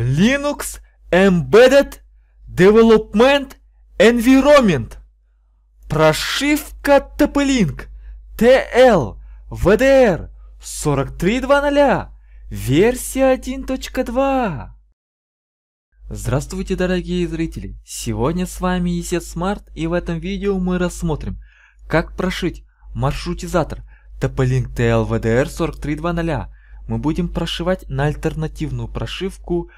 Linux Embedded Development Environment. Прошивка TP-Link TL VDR 43.2.0 Версия 1.2 Здравствуйте, дорогие зрители! Сегодня с вами ESET Smart и в этом видео мы рассмотрим, как прошить маршрутизатор TP-Link TL VDR 43.2.0 мы будем прошивать на альтернативную прошивку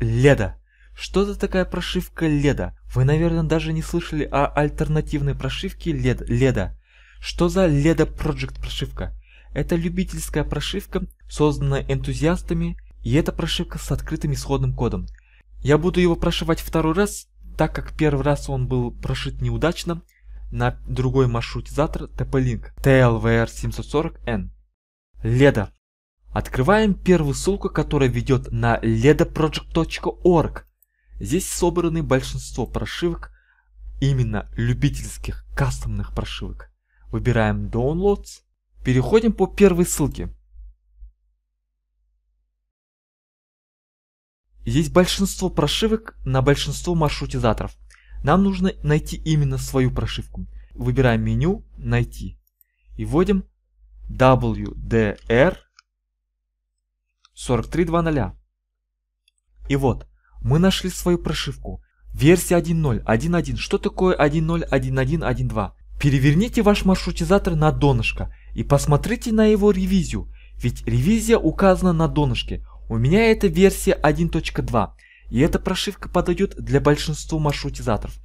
леда. Что за такая прошивка леда? Вы, наверное, даже не слышали о альтернативной прошивке лед, леда. Что за леда Project прошивка? Это любительская прошивка, созданная энтузиастами, и это прошивка с открытым исходным кодом. Я буду его прошивать второй раз, так как первый раз он был прошит неудачно на другой маршрутизатор TP-Link TLVR740N. Леда Открываем первую ссылку, которая ведет на ledoproject.org. Здесь собраны большинство прошивок, именно любительских, кастомных прошивок. Выбираем Downloads, переходим по первой ссылке. Здесь большинство прошивок на большинство маршрутизаторов. Нам нужно найти именно свою прошивку. Выбираем меню «Найти» и вводим WDR 43.00. И вот, мы нашли свою прошивку. Версия 1.0.1.1. Что такое 1.0.1.1.1.2? Переверните ваш маршрутизатор на донышко и посмотрите на его ревизию, ведь ревизия указана на донышке. У меня это версия 1.2, и эта прошивка подойдет для большинства маршрутизаторов.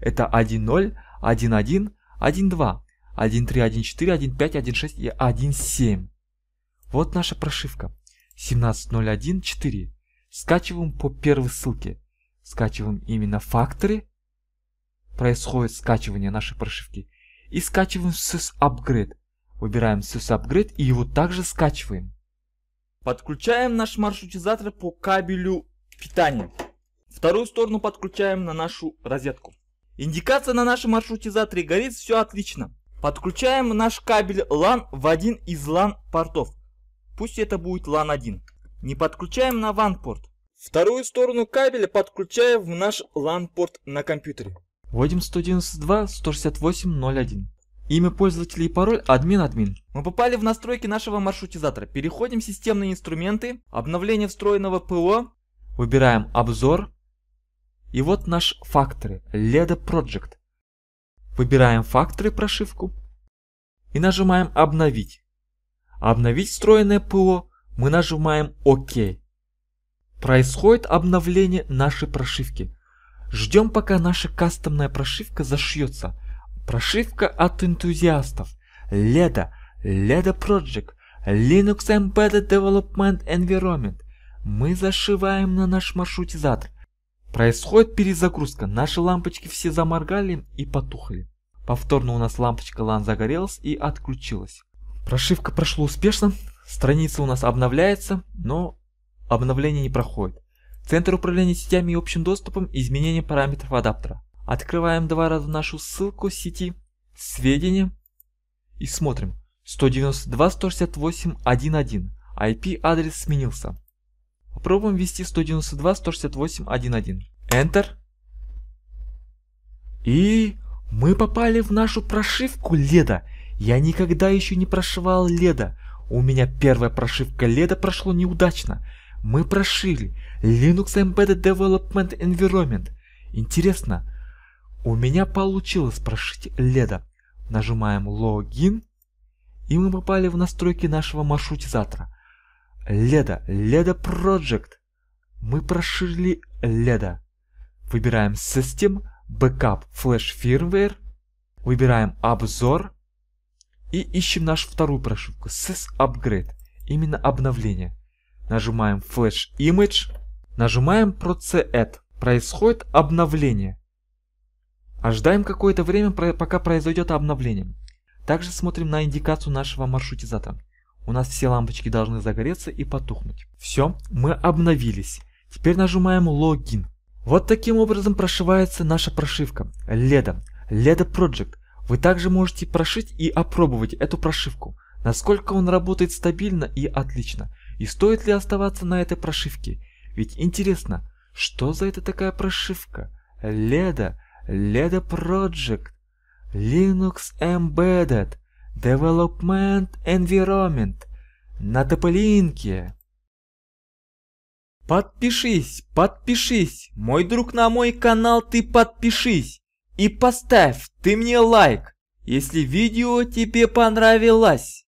Это 1.0, 1.1, 1.2, 1.3, 1.4, 1.5, 1.6 и 1.7. Вот наша прошивка. 17.01.4. Скачиваем по первой ссылке. Скачиваем именно факторы. Происходит скачивание нашей прошивки. И скачиваем SysUpgrade. Upgrade. Выбираем SysUpgrade и его также скачиваем. Подключаем наш маршрутизатор по кабелю питания. Вторую сторону подключаем на нашу розетку. Индикация на нашем маршрутизаторе горит, все отлично. Подключаем наш кабель LAN в один из LAN портов. Пусть это будет LAN1. Не подключаем на WAN-порт. Вторую сторону кабеля подключаем в наш LAN-порт на компьютере. Вводим 192.168.01. Имя пользователя и пароль админ-админ. Мы попали в настройки нашего маршрутизатора. Переходим в системные инструменты, обновление встроенного ПО. Выбираем обзор. И вот наш факторы, LEDA Project. Выбираем факторы прошивку и нажимаем обновить. А обновить встроенное ПО мы нажимаем ОК. Происходит обновление нашей прошивки. Ждем пока наша кастомная прошивка зашьется. Прошивка от энтузиастов. LEDA, LEDA Project, Linux Embedded Development Environment. Мы зашиваем на наш маршрутизатор. Происходит перезагрузка, наши лампочки все заморгали и потухли. Повторно у нас лампочка LAN загорелась и отключилась. Прошивка прошла успешно, страница у нас обновляется, но обновление не проходит. Центр управления сетями и общим доступом, изменение параметров адаптера. Открываем два раза нашу ссылку сети, сведения и смотрим. 192.168.1.1. IP-адрес сменился. Попробуем ввести 192.168.1.1. Enter. И мы попали в нашу прошивку Leda. Я никогда еще не прошивал леда. У меня первая прошивка леда прошла неудачно. Мы прошили Linux Embedded Development Environment. Интересно, у меня получилось прошить леда. Нажимаем логин и мы попали в настройки нашего маршрутизатора. Леда, Леда Project. Мы прошили Леда. Выбираем System, Backup, Flash Firmware. Выбираем обзор, и ищем нашу вторую прошивку SES Upgrade, именно обновление. Нажимаем Flash Image, нажимаем Proce Происходит обновление. Ожидаем какое-то время, пока произойдет обновление. Также смотрим на индикацию нашего маршрутизатора. У нас все лампочки должны загореться и потухнуть. Все, мы обновились. Теперь нажимаем login Вот таким образом прошивается наша прошивка. leda leda Project. Вы также можете прошить и опробовать эту прошивку, насколько он работает стабильно и отлично, и стоит ли оставаться на этой прошивке. Ведь интересно, что за это такая прошивка? Leda, Leda Project, Linux Embedded, Development Environment, на тополинке. Подпишись, подпишись, мой друг на мой канал ты подпишись. И поставь ты мне лайк, если видео тебе понравилось.